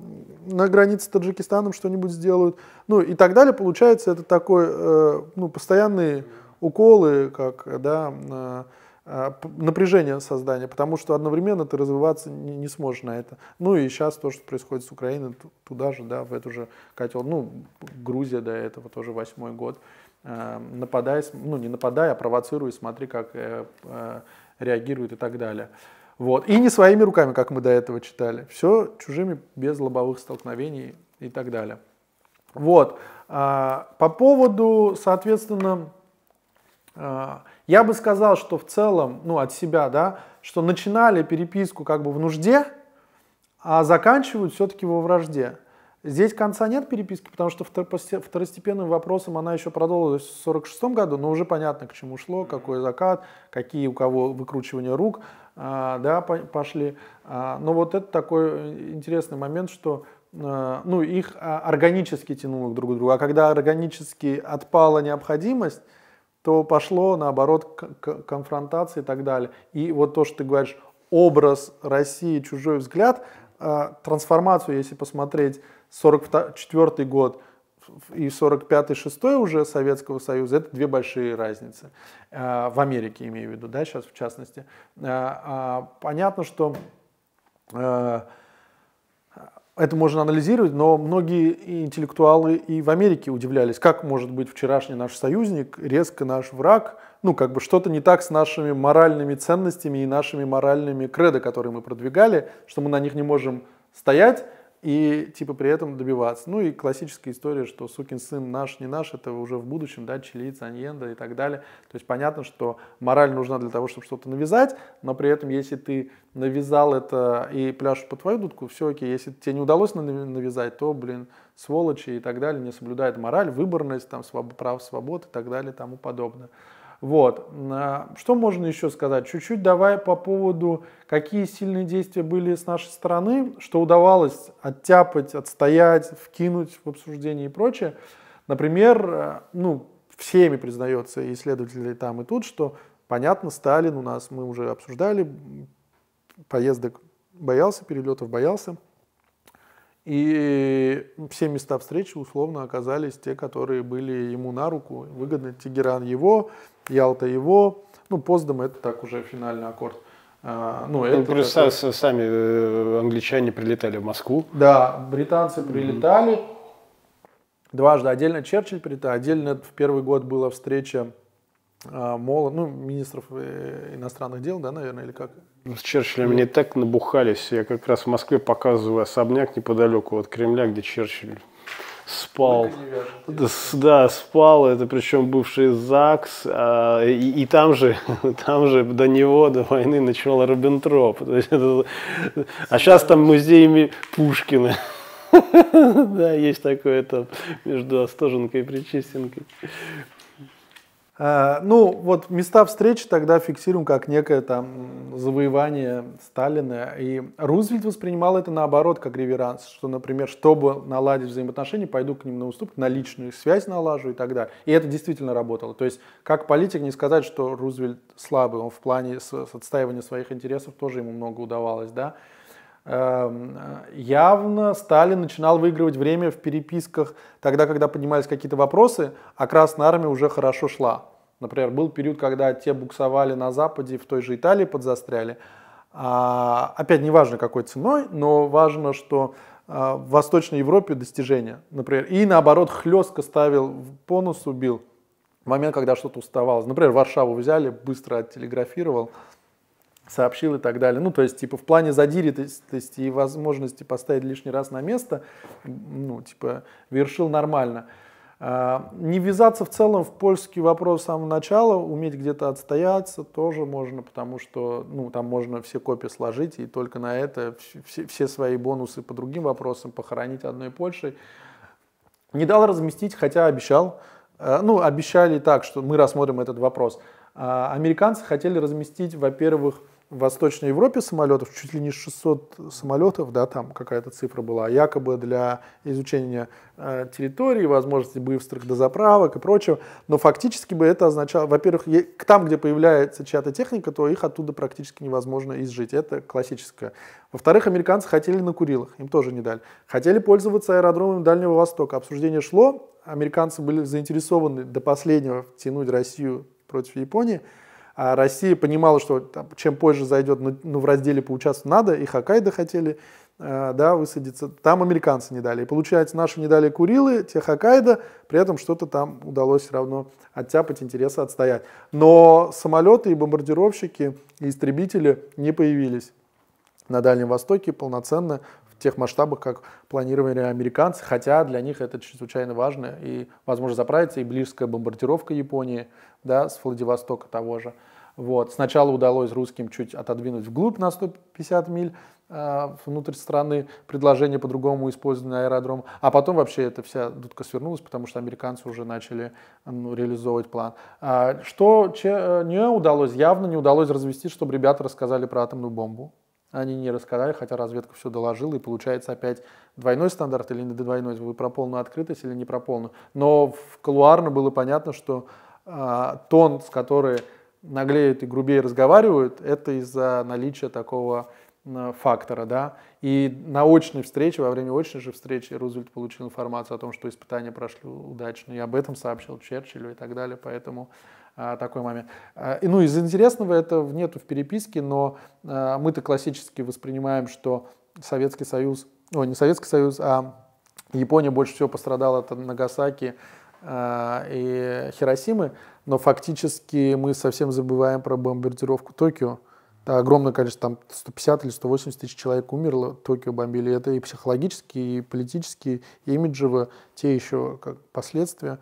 на границе с Таджикистаном что-нибудь сделают, ну и так далее. Получается, это такой, э, ну, постоянные уколы, как, да, а, напряжение создания, потому что одновременно ты развиваться не, не сможешь на это. Ну и сейчас то, что происходит с Украиной, туда же, да, в эту же котел. Ну, Грузия до этого тоже восьмой год. Э, нападай, ну не нападай, а провоцируй, смотри, как э, э, реагирует и так далее. Вот. И не своими руками, как мы до этого читали. Все чужими, без лобовых столкновений и так далее. Вот. По поводу, соответственно, я бы сказал, что в целом, ну, от себя, да, что начинали переписку как бы в нужде, а заканчивают все-таки во вражде. Здесь конца нет переписки, потому что второстепенным вопросом она еще продолжилась в 1946 году, но уже понятно, к чему шло, какой закат, какие у кого выкручивания рук а, да, пошли. А, но вот это такой э, интересный момент, что э, ну, их а, органически тянуло друг к другу, а когда органически отпала необходимость, то пошло, наоборот, к конфронтации и так далее. И вот то, что ты говоришь, образ России, чужой взгляд, э, трансформацию, если посмотреть 44 год и 45-6 уже Советского Союза, это две большие разницы. Э, в Америке, имею в виду, да, сейчас в частности. Э, а, понятно, что э, это можно анализировать, но многие интеллектуалы и в Америке удивлялись, как может быть вчерашний наш союзник, резко наш враг, ну как бы что-то не так с нашими моральными ценностями и нашими моральными кредо, которые мы продвигали, что мы на них не можем стоять, и типа при этом добиваться. Ну и классическая история, что сукин сын наш, не наш, это уже в будущем, да, чилиец, аньенда и так далее. То есть понятно, что мораль нужна для того, чтобы что-то навязать, но при этом, если ты навязал это и пляшешь по твою дудку, все окей. Если тебе не удалось навязать, то, блин, сволочи и так далее не соблюдают мораль, выборность, там, своб прав свобод и так далее и тому подобное. Вот. А, что можно еще сказать? Чуть-чуть давай по поводу, какие сильные действия были с нашей стороны, что удавалось оттяпать, отстоять, вкинуть в обсуждение и прочее. Например, э, ну, всеми признается исследователи там и тут, что, понятно, Сталин у нас, мы уже обсуждали, поездок боялся, перелетов боялся – и все места встречи условно оказались те, которые были ему на руку. Выгодно Тегеран его, Ялта его. Ну, Поздом это так уже финальный аккорд. А, ну, ну это ну, плюс как такой... сами э, англичане прилетали в Москву. Да, британцы прилетали. Mm-hmm. Дважды отдельно Черчилль прилетал. Отдельно в первый год была встреча а, Молот, ну, министров э, иностранных дел, да, наверное, или как? С Черчиллем ну. не так набухались. Я как раз в Москве показываю особняк неподалеку от Кремля, где Черчилль спал. Да, да, спал. Это причем бывший ЗАГС. А, и, и там же, там же до него, до войны начинал Робентроп. а сейчас там музей Пушкина. Да, есть такое там между Остоженкой и Причистенкой. Э, ну, вот места встречи тогда фиксируем как некое там завоевание Сталина. И Рузвельт воспринимал это наоборот, как реверанс, что, например, чтобы наладить взаимоотношения, пойду к ним на уступки, на личную связь налажу и так далее. И это действительно работало. То есть, как политик, не сказать, что Рузвельт слабый, он в плане отстаивания своих интересов тоже ему много удавалось, да, Эм, явно Сталин начинал выигрывать время в переписках тогда, когда поднимались какие-то вопросы, а Красная Армия уже хорошо шла. Например, был период, когда те буксовали на Западе, в той же Италии подзастряли. А, опять, неважно какой ценой, но важно, что а, в Восточной Европе достижения, например, и наоборот хлестко ставил, по носу бил в момент, когда что-то уставалось. Например, Варшаву взяли, быстро оттелеграфировал, сообщил и так далее. Ну, то есть, типа, в плане задиритости и возможности поставить лишний раз на место, ну, типа, вершил нормально. А, не ввязаться в целом в польский вопрос с самого начала, уметь где-то отстояться тоже можно, потому что ну, там можно все копии сложить и только на это все, все свои бонусы по другим вопросам похоронить одной Польшей. Не дал разместить, хотя обещал. А, ну, обещали так, что мы рассмотрим этот вопрос. А, американцы хотели разместить, во-первых, в Восточной Европе самолетов, чуть ли не 600 самолетов, да, там какая-то цифра была, якобы для изучения э, территории, возможности быстрых дозаправок и прочего, но фактически бы это означало, во-первых, там, где появляется чья-то техника, то их оттуда практически невозможно изжить, это классическое. Во-вторых, американцы хотели на Курилах, им тоже не дали. Хотели пользоваться аэродромами Дальнего Востока, обсуждение шло, американцы были заинтересованы до последнего втянуть Россию против Японии, а Россия понимала, что там, чем позже зайдет, ну, ну в разделе поучаствовать надо, и Хоккайдо хотели э, да, высадиться, там американцы не дали. И получается, наши не дали Курилы, те Хоккайдо, при этом что-то там удалось все равно оттяпать, интересы отстоять. Но самолеты и бомбардировщики, и истребители не появились на Дальнем Востоке полноценно тех масштабах, как планировали американцы, хотя для них это чрезвычайно важно, и, возможно, заправится и близкая бомбардировка Японии, да, с Владивостока того же. Вот. Сначала удалось русским чуть отодвинуть вглубь на 150 миль э, внутрь страны, предложение по-другому использовать на аэродром, а потом вообще эта вся дудка свернулась, потому что американцы уже начали ну, реализовывать план. А, что че, э, не удалось, явно не удалось развести, чтобы ребята рассказали про атомную бомбу они не рассказали, хотя разведка все доложила, и получается опять двойной стандарт или не двойной, вы про полную открытость или не про полную. Но в колуарно было понятно, что э, тон, с которой наглеют и грубее разговаривают, это из-за наличия такого э, фактора, да. И на очной встрече, во время очной же встречи Рузвельт получил информацию о том, что испытания прошли удачно, и об этом сообщил Черчиллю и так далее, поэтому а, такой момент. А, и, ну, из интересного это нету в переписке, но а, мы-то классически воспринимаем, что Советский Союз, о, не Советский Союз, а Япония больше всего пострадала от Нагасаки и Хиросимы, но фактически мы совсем забываем про бомбардировку Токио. Да, огромное количество, там 150 или 180 тысяч человек умерло, Токио бомбили. Это и психологически, и политически, и имиджево, те еще как последствия.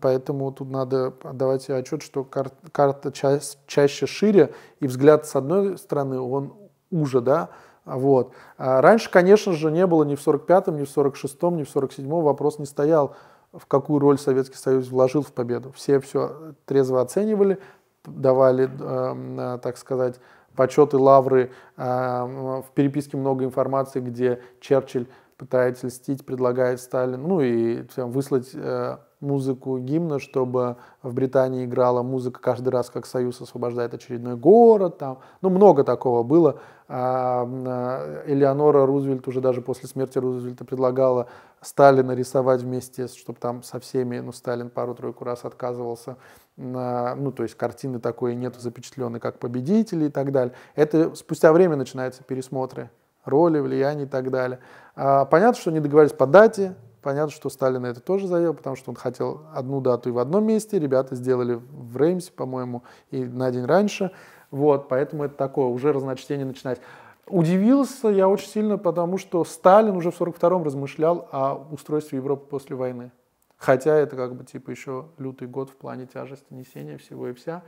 Поэтому тут надо отдавать себе отчет, что кар карта ча чаще шире, и взгляд с одной стороны, он уже, да, вот. А раньше, конечно же, не было ни в 45-м, ни в 46-м, ни в 47-м вопрос не стоял, в какую роль Советский Союз вложил в победу. Все все трезво оценивали, давали, эм, э, так сказать, почеты, лавры. Э, в переписке много информации, где Черчилль пытается льстить, предлагает Сталину, ну и всем выслать э, музыку гимна, чтобы в Британии играла музыка каждый раз, как Союз освобождает очередной город. Там. Ну, много такого было. А, а, Элеонора Рузвельт уже даже после смерти Рузвельта предлагала Сталина рисовать вместе, чтобы там со всеми, ну, Сталин пару-тройку раз отказывался, на, ну, то есть картины такой нету запечатленной, как победители и так далее. Это спустя время начинаются пересмотры роли, влияния и так далее. А, понятно, что они договорились по дате, Понятно, что Сталин это тоже заел, потому что он хотел одну дату и в одном месте, ребята сделали в Реймсе, по-моему, и на день раньше. Вот, поэтому это такое, уже разночтение начинать. Удивился я очень сильно, потому что Сталин уже в 42-м размышлял о устройстве Европы после войны. Хотя это как бы типа еще лютый год в плане тяжести несения всего и вся,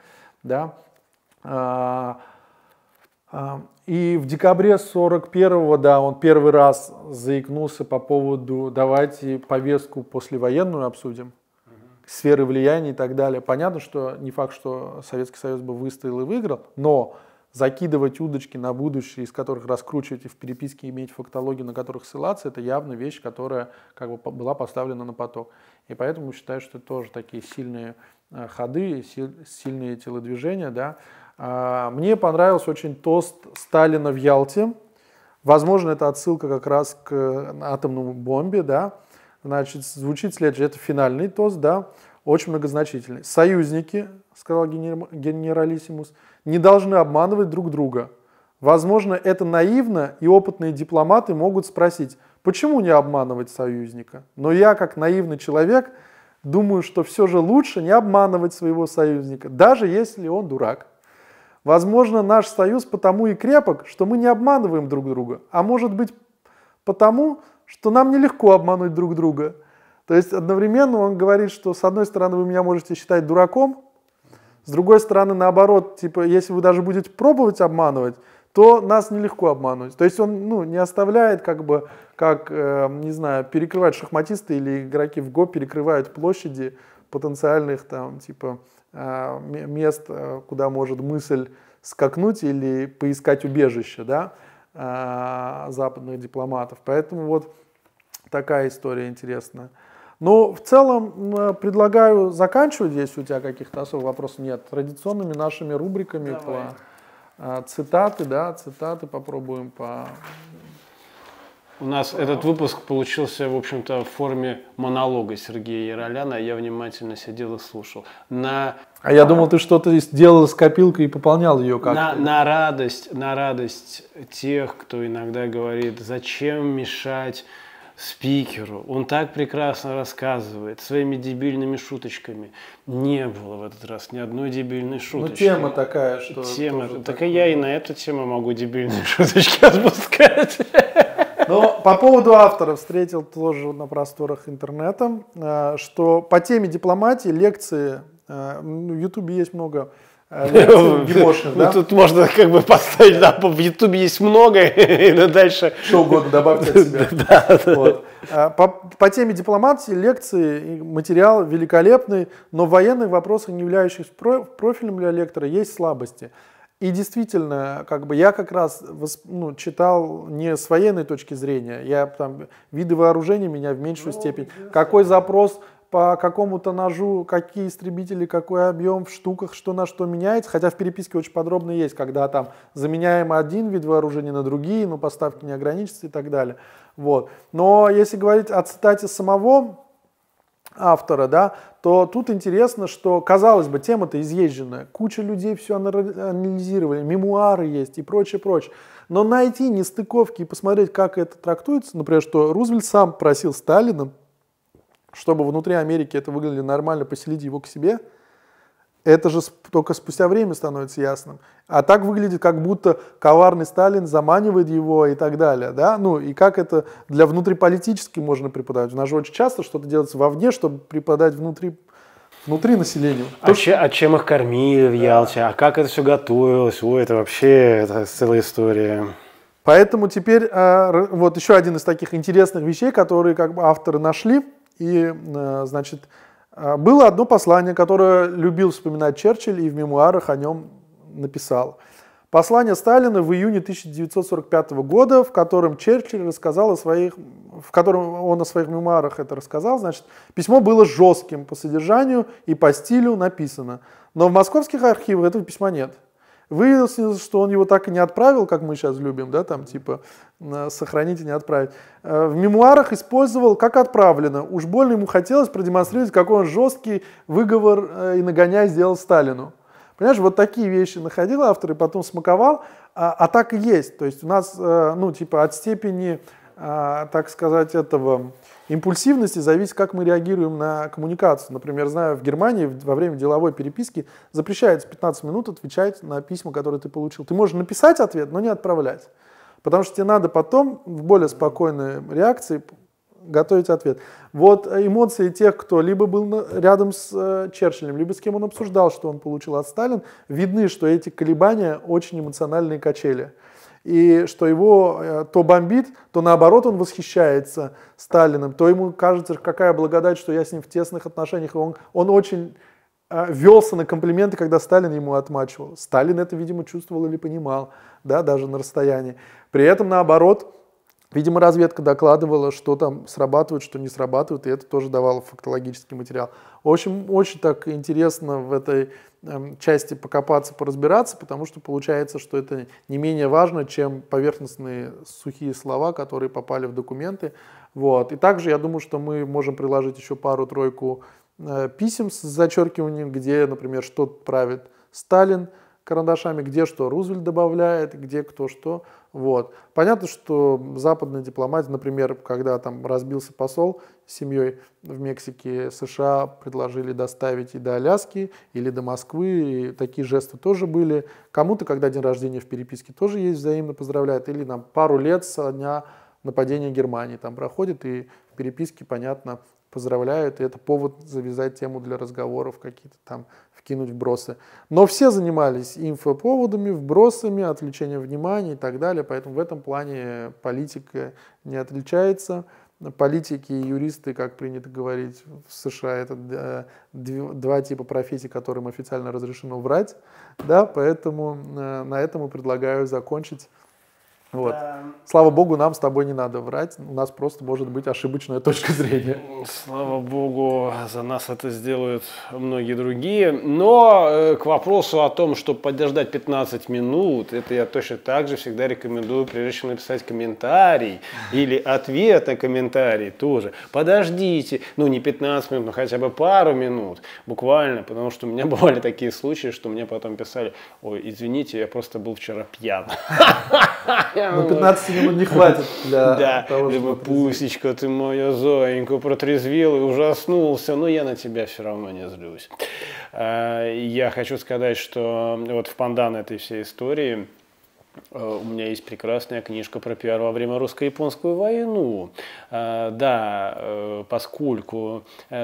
да. А, и в декабре 41-го, да, он первый раз заикнулся по поводу «давайте повестку послевоенную обсудим» сферы влияния и так далее. Понятно, что не факт, что Советский Союз бы выстоял и выиграл, но закидывать удочки на будущее, из которых раскручивать и в переписке иметь фактологию, на которых ссылаться, это явно вещь, которая как бы была поставлена на поток. И поэтому считаю, что тоже такие сильные э, ходы, сильные телодвижения, да, а, мне понравился очень тост Сталина в Ялте. Возможно, это отсылка как раз к атомному бомбе, да. Значит, звучит следующее, это финальный тост, да, очень многозначительный. Союзники, сказал генералиссимус, не должны обманывать друг друга. Возможно, это наивно, и опытные дипломаты могут спросить, почему не обманывать союзника? Но я, как наивный человек, думаю, что все же лучше не обманывать своего союзника, даже если он дурак. Возможно, наш союз потому и крепок, что мы не обманываем друг друга, а может быть потому, что нам нелегко обмануть друг друга. То есть одновременно он говорит, что с одной стороны вы меня можете считать дураком, с другой стороны, наоборот, типа, если вы даже будете пробовать обманывать, то нас нелегко обмануть. То есть он ну, не оставляет, как бы, как, э, не знаю, перекрывают шахматисты или игроки в ГО перекрывают площади потенциальных там, типа, а, мест, э, куда может мысль скакнуть или поискать убежище да, а, западных дипломатов. Поэтому вот такая история интересная. Но в целом э, предлагаю заканчивать, если у тебя каких-то особых вопросов нет, традиционными нашими рубриками Давай. по а, цитаты, да, цитаты попробуем по у нас этот выпуск получился, в общем-то, в форме монолога Сергея Яроляна. Я внимательно сидел и слушал. На... А я думал, ты что-то сделал с копилкой и пополнял ее как-то. На, на радость, на радость тех, кто иногда говорит, зачем мешать спикеру. Он так прекрасно рассказывает своими дебильными шуточками. Не было в этот раз ни одной дебильной ну, шуточки. Ну, тема такая, что... Тема. Так такое. и я и на эту тему могу дебильные шуточки отпускать. Но ну, по поводу автора встретил тоже на просторах интернета, э, что по теме дипломатии лекции, э, ну, в Ютубе есть много э, Димошных, да? Ну, тут можно как бы поставить, да, в Ютубе есть много, и дальше... Что угодно добавьте от себя. да, вот. по, по теме дипломатии лекции, материал великолепный, но в военных вопросах, не являющихся профилем для лектора, есть слабости. И действительно, как бы я как раз ну, читал не с военной точки зрения, я там виды вооружения меня в меньшую ну, степень. Какой запрос по какому-то ножу, какие истребители, какой объем в штуках, что на что меняется. Хотя в переписке очень подробно есть, когда там заменяем один вид вооружения на другие, но ну, поставки не ограничатся и так далее. Вот. Но если говорить о цитате самого автора, да, то тут интересно, что, казалось бы, тема-то изъезженная, куча людей все анализировали, мемуары есть и прочее, прочее. Но найти нестыковки и посмотреть, как это трактуется, например, что Рузвельт сам просил Сталина, чтобы внутри Америки это выглядело нормально, поселить его к себе – это же только спустя время становится ясным. А так выглядит, как будто коварный Сталин заманивает его и так далее. Да? Ну и как это для внутриполитически можно преподавать? У нас же очень часто что-то делается вовне, чтобы преподать внутри внутри населения. А, То, че, а чем их кормили в Ялте? А как это все готовилось? Ой, это вообще это целая история. Поэтому теперь а, вот еще один из таких интересных вещей, которые как бы авторы нашли и, э, значит, а, было одно послание, которое любил вспоминать Черчилль и в мемуарах о нем написал. Послание Сталина в июне 1945 года, в котором Черчилль рассказал о своих, в котором он о своих мемуарах это рассказал, значит, письмо было жестким по содержанию и по стилю написано. Но в московских архивах этого письма нет. Выяснилось, что он его так и не отправил, как мы сейчас любим, да, там типа сохранить и не отправить. Э, в мемуарах использовал как отправлено. Уж больно ему хотелось продемонстрировать, какой он жесткий выговор э, и нагоняй сделал Сталину. Понимаешь, вот такие вещи находил автор и потом смаковал, а, а так и есть. То есть у нас, э, ну, типа от степени, так сказать, этого импульсивности зависит, как мы реагируем на коммуникацию. Например, знаю, в Германии во время деловой переписки запрещается 15 минут отвечать на письма, которые ты получил. Ты можешь написать ответ, но не отправлять. Потому что тебе надо потом в более спокойной реакции готовить ответ. Вот э, эмоции тех, кто либо был рядом с э, Черчиллем, либо с кем он обсуждал, что он получил от Сталина, видны, что эти колебания очень эмоциональные качели и что его э, то бомбит, то наоборот он восхищается Сталиным, то ему кажется, какая благодать, что я с ним в тесных отношениях. Он, он очень э, велся на комплименты, когда Сталин ему отмачивал. Сталин это, видимо, чувствовал или понимал, да, даже на расстоянии. При этом, наоборот, Видимо, разведка докладывала, что там срабатывает, что не срабатывает, и это тоже давало фактологический материал. В общем, очень так интересно в этой э, части покопаться, поразбираться, потому что получается, что это не менее важно, чем поверхностные сухие слова, которые попали в документы. Вот. И также я думаю, что мы можем приложить еще пару-тройку э, писем с зачеркиванием, где, например, что правит Сталин – карандашами, где что Рузвельт добавляет, где кто что. Вот. Понятно, что западная дипломатия, например, когда там разбился посол с семьей в Мексике, США предложили доставить и до Аляски, или до Москвы, и такие жесты тоже были. Кому-то, когда день рождения в переписке тоже есть, взаимно поздравляют, или нам пару лет со дня нападения Германии там проходит, и в переписке, понятно, поздравляют, и это повод завязать тему для разговоров, какие-то там вкинуть вбросы. Но все занимались инфоповодами, вбросами, отвлечением внимания и так далее, поэтому в этом плане политика не отличается. Политики и юристы, как принято говорить в США, это э, два типа профессий, которым официально разрешено врать, да, поэтому э, на этом и предлагаю закончить. Вот. Да. Слава богу, нам с тобой не надо врать, у нас просто может быть ошибочная точка зрения. Слава богу, за нас это сделают многие другие. Но э, к вопросу о том, чтобы подождать 15 минут, это я точно так же всегда рекомендую, прежде чем написать комментарий или ответ на комментарий тоже. Подождите, ну не 15 минут, но хотя бы пару минут, буквально, потому что у меня бывали такие случаи, что мне потом писали, ой, извините, я просто был вчера пьян. прямо. Ну, 15 минут не хватит для да. того, чтобы... Пусечка ты моя Зоенька, протрезвел и ужаснулся, но я на тебя все равно не злюсь. А, я хочу сказать, что вот в пандан этой всей истории Э, у меня есть прекрасная книжка про пиар во время русско-японскую войну. Э, да, э, поскольку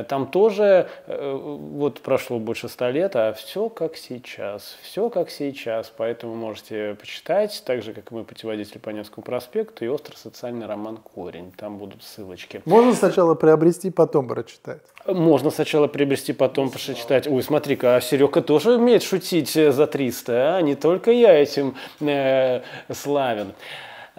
там тоже вот прошло больше ста лет, а все как сейчас, все как сейчас, поэтому можете почитать, так же, как мы путеводитель по Невскому проспекту и острый социальный роман «Корень». Там будут ссылочки. Можно сначала приобрести, потом прочитать? Можно сначала приобрести, потом прочитать. Ой, смотри-ка, а Серега тоже умеет шутить за 300, а не только я этим э, Э, славен.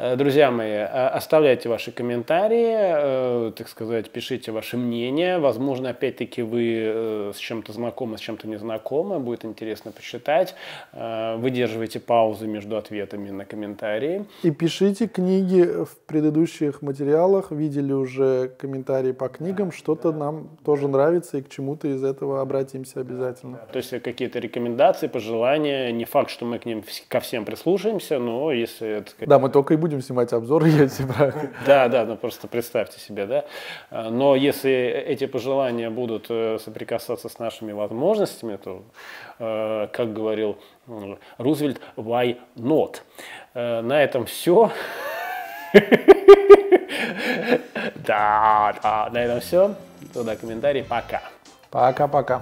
Э, друзья мои, э, оставляйте ваши комментарии, э, так сказать, пишите ваше мнение. Возможно, опять-таки вы с чем-то знакомы, с чем-то не знакомы, будет интересно почитать. Выдерживайте паузы между ответами на комментарии. И пишите книги в предыдущих материалах, видели уже комментарии по книгам, да, что-то да, нам да. тоже нравится и к чему-то из этого обратимся обязательно. Да, да. То есть какие-то рекомендации, пожелания, не факт, что мы к ним ко всем прислушаемся, но если... это... Да, мы только и будем будем снимать обзоры, я тебя... Да, да, ну просто представьте себе, да. А, но если эти пожелания будут э, соприкасаться с нашими возможностями, то, э, как говорил Рузвельт, why not? Э, на этом все. Да, да, на этом все. Туда комментарии. Пока. Пока-пока.